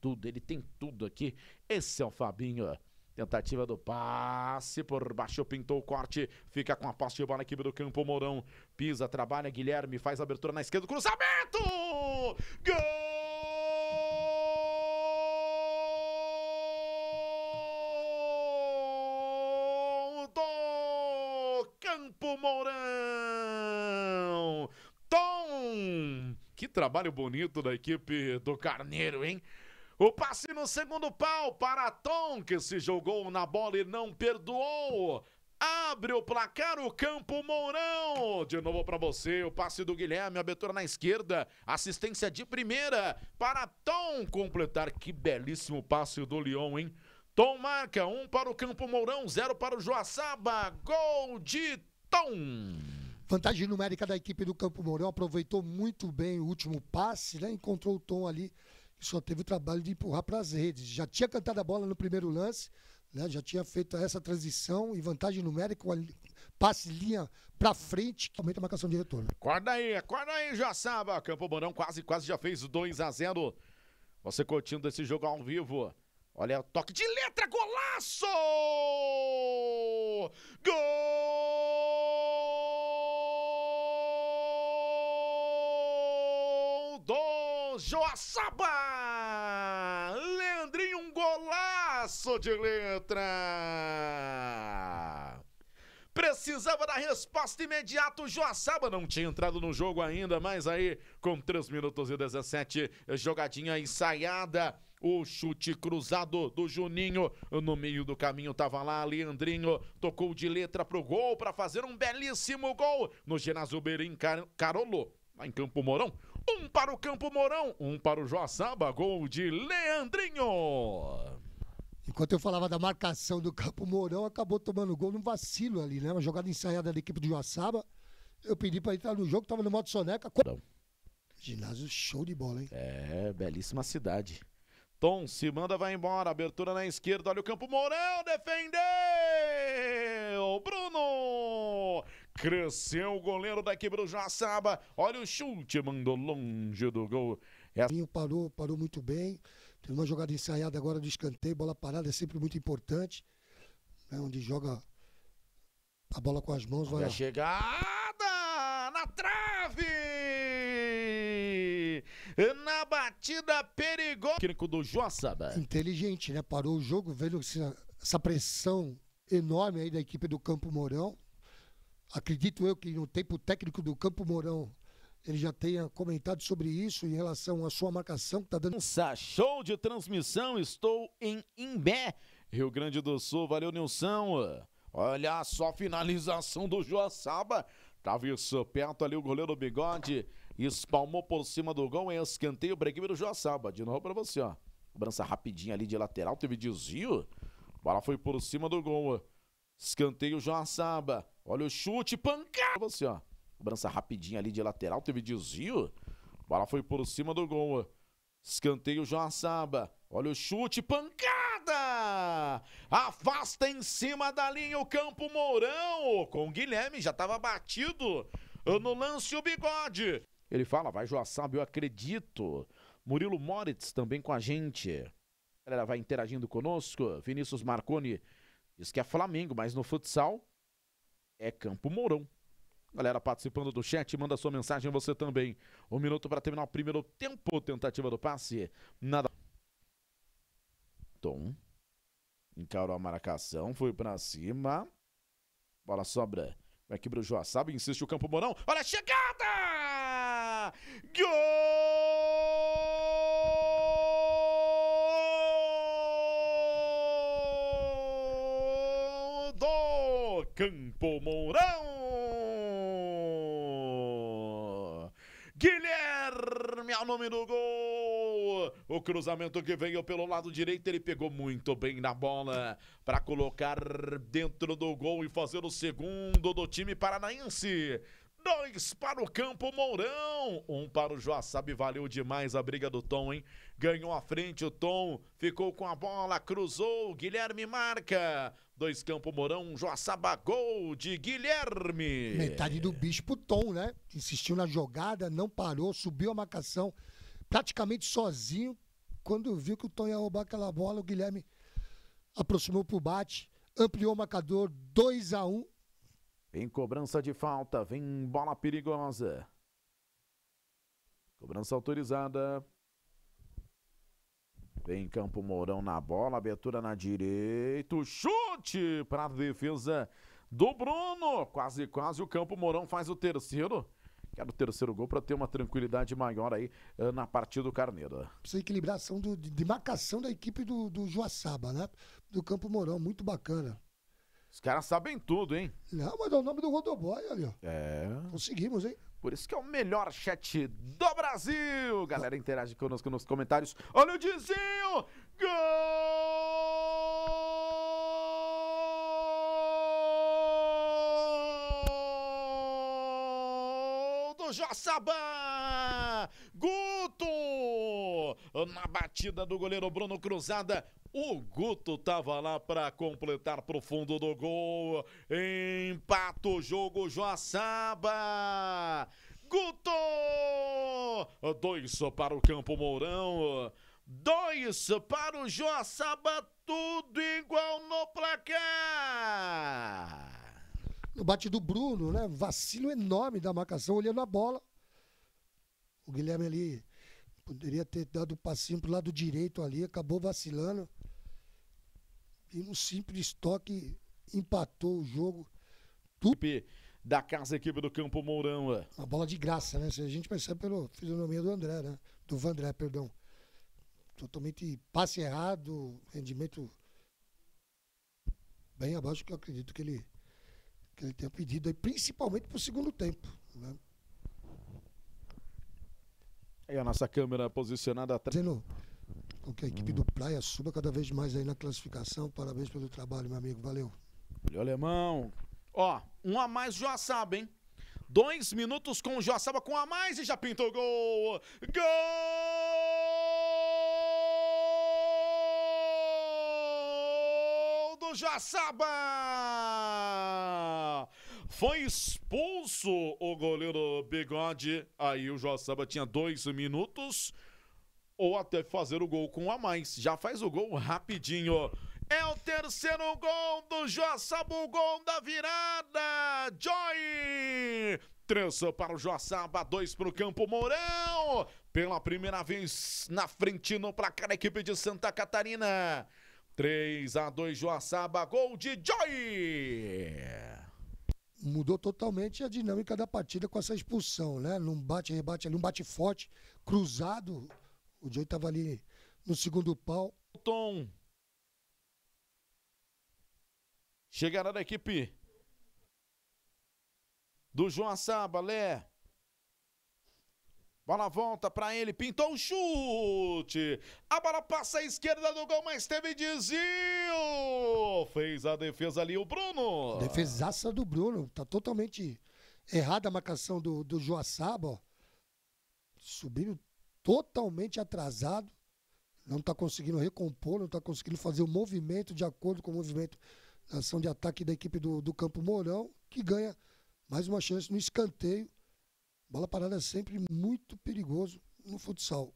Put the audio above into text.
tudo, ele tem tudo aqui. Esse é o Fabinho. Tentativa do passe por baixo, pintou o corte, fica com a posse de bola na equipe do campo. Mourão pisa, trabalha, Guilherme faz abertura na esquerda, cruzamento! Gol! do Campo Mourão. Tom! Que trabalho bonito da equipe do Carneiro, hein? O passe no segundo pau para Tom, que se jogou na bola e não perdoou. Abre o placar o Campo Mourão. De novo para você, o passe do Guilherme, abertura na esquerda, assistência de primeira para Tom completar. Que belíssimo passe do Leão hein? Tom marca um para o Campo Mourão, zero para o Joaçaba. Gol de Tom. Vantagem numérica da equipe do Campo Mourão, aproveitou muito bem o último passe, né? Encontrou o Tom ali só teve o trabalho de empurrar para as redes. Já tinha cantado a bola no primeiro lance, né? já tinha feito essa transição e vantagem numérica, passe linha para frente, que aumenta a marcação de retorno. Né? Acorda aí, acorda aí, sabe, Campo Mourão quase, quase já fez 2 a 0 Você curtindo esse jogo ao vivo. Olha o toque de letra, golaço! Gol! Joaçaba! Leandrinho, um golaço de letra! Precisava da resposta imediata. O Joaçaba não tinha entrado no jogo ainda, mas aí, com 3 minutos e 17, jogadinha ensaiada. O chute cruzado do Juninho no meio do caminho tava lá Leandrinho, tocou de letra pro gol para fazer um belíssimo gol no ginásio Berim Car lá em Campo Mourão. Um para o Campo Mourão, um para o Joaçaba, gol de Leandrinho. Enquanto eu falava da marcação do Campo Mourão, acabou tomando gol num vacilo ali, né? Uma jogada ensaiada da equipe do Joaçaba. Eu pedi para entrar no jogo, tava no modo soneca. Não. Ginásio show de bola, hein? É, belíssima cidade. Tom se manda, vai embora. Abertura na esquerda, olha o Campo Mourão, defendeu! Bruno! Cresceu o goleiro daqui do Joaçaba. Olha o chute, mandou longe do gol. É... Minho parou, parou muito bem. Teve uma jogada ensaiada agora de escanteio, bola parada é sempre muito importante. Né, onde joga a bola com as mãos. Vai a chegada na trave! Na batida perigosa. Técnico do Joaçaba. Inteligente, né? Parou o jogo, vendo essa pressão enorme aí da equipe do Campo Mourão. Acredito eu que no tempo técnico do Campo Mourão ele já tenha comentado sobre isso em relação à sua marcação que está dando. Show de transmissão, estou em Imbé, Rio Grande do Sul. Valeu, Nilson. Olha só a finalização do Joaçaba. Tava isso perto ali o goleiro Bigode. Espalmou por cima do gol em escanteio. Breguinho do Joaçaba. De novo para você, ó. Cobrança rapidinha ali de lateral. Teve desvio. Bola foi por cima do gol. Escanteio Joaçaba. Olha o chute, pancada. Você, ó. Cobrança rapidinha ali de lateral. Teve desvio. Bola foi por cima do gol. Escanteio Joaçaba. Olha o chute, pancada! Afasta em cima da linha o Campo Mourão. Com o Guilherme, já estava batido no lance o bigode. Ele fala, vai Joaçaba, eu acredito. Murilo Moritz também com a gente. A galera vai interagindo conosco. Vinícius Marconi isso que é Flamengo, mas no futsal é Campo Mourão. Galera participando do chat, manda sua mensagem você também. Um minuto para terminar o primeiro tempo. Tentativa do passe. Nada. Tom. Encarou a marcação, foi para cima. Bola sobra. Vai quebrar o Joaçaba, insiste o Campo Mourão. Olha a chegada! Gol! Campo Mourão. Guilherme ao nome do gol. O cruzamento que veio pelo lado direito, ele pegou muito bem na bola para colocar dentro do gol e fazer o segundo do time paranaense. Dois para o campo Mourão. Um para o Joaçabe. Valeu demais a briga do Tom, hein? Ganhou a frente o Tom. Ficou com a bola. Cruzou. Guilherme marca. Dois campo Mourão. Joaçaba gol de Guilherme. Metade do bicho pro Tom, né? Insistiu na jogada. Não parou. Subiu a marcação. Praticamente sozinho. Quando viu que o Tom ia roubar aquela bola, o Guilherme aproximou pro bate. Ampliou o marcador. 2 a 1 um, Vem cobrança de falta, vem bola perigosa. Cobrança autorizada. Vem campo Mourão na bola, abertura na direita, chute para a defesa do Bruno. Quase, quase o campo Mourão faz o terceiro. Quero o terceiro gol para ter uma tranquilidade maior aí eh, na partida do Carneiro. Precisa equilibrar a ação do, de marcação da equipe do, do Joaçaba, né? Do campo Mourão, muito bacana. Os caras sabem tudo, hein? Não, mas é o nome do rodoboy ali, ó. É. Conseguimos, hein? Por isso que é o melhor chat do Brasil. Galera, interage conosco nos comentários. Olha o Dizinho! Gol! Do Jossabão! na batida do goleiro Bruno Cruzada. O Guto tava lá para completar pro fundo do gol. Empata o jogo Joaçaba. Guto! Dois para o Campo Mourão. Dois para o Joaçaba. Tudo igual no placar. No bate do Bruno, né? Vacilo enorme da marcação olhando a bola. O Guilherme ali Poderia ter dado um passinho o lado direito ali, acabou vacilando. E num simples toque empatou o jogo. Tupi da casa equipe do Campo Mourão. É. Uma bola de graça, né? A gente percebe pela fisionomia do André, né? Do Vandré, perdão. Totalmente passe errado, rendimento bem abaixo do que eu acredito que ele, que ele tenha pedido, aí, principalmente para o segundo tempo. Né? E a nossa câmera posicionada atrás. Com que a equipe do Praia suba cada vez mais aí na classificação. Parabéns pelo trabalho, meu amigo. Valeu. Valeu, alemão. Ó, um a mais já sabe, hein? Dois minutos com o Joaçaba com a mais e já pintou o gol! Gol do Joaçaba! Foi expulso o goleiro Bigode. Aí o Joaçaba tinha dois minutos ou até fazer o gol com um a mais. Já faz o gol rapidinho. É o terceiro gol do Joaçaba, o gol da virada. Joy! 3 para o Joaçaba, dois para o Campo Mourão. Pela primeira vez na frente no placar, a equipe de Santa Catarina. 3 a 2 Joaçaba, gol de Joy! mudou totalmente a dinâmica da partida com essa expulsão, né? Num bate-rebate ali, um bate forte, cruzado. O Joey estava ali no segundo pau. Tom. Chegará da equipe do João Assaba, Lé. Bola volta para ele, pintou um chute. A bola passa à esquerda do gol, mas teve desvio. Fez a defesa ali o Bruno. Defesaça do Bruno. Tá totalmente errada a marcação do, do Joaçaba, Subindo totalmente atrasado. Não tá conseguindo recompor, não tá conseguindo fazer o movimento de acordo com o movimento da ação de ataque da equipe do, do Campo Mourão, que ganha mais uma chance no escanteio Bola parada é sempre muito perigoso no futsal.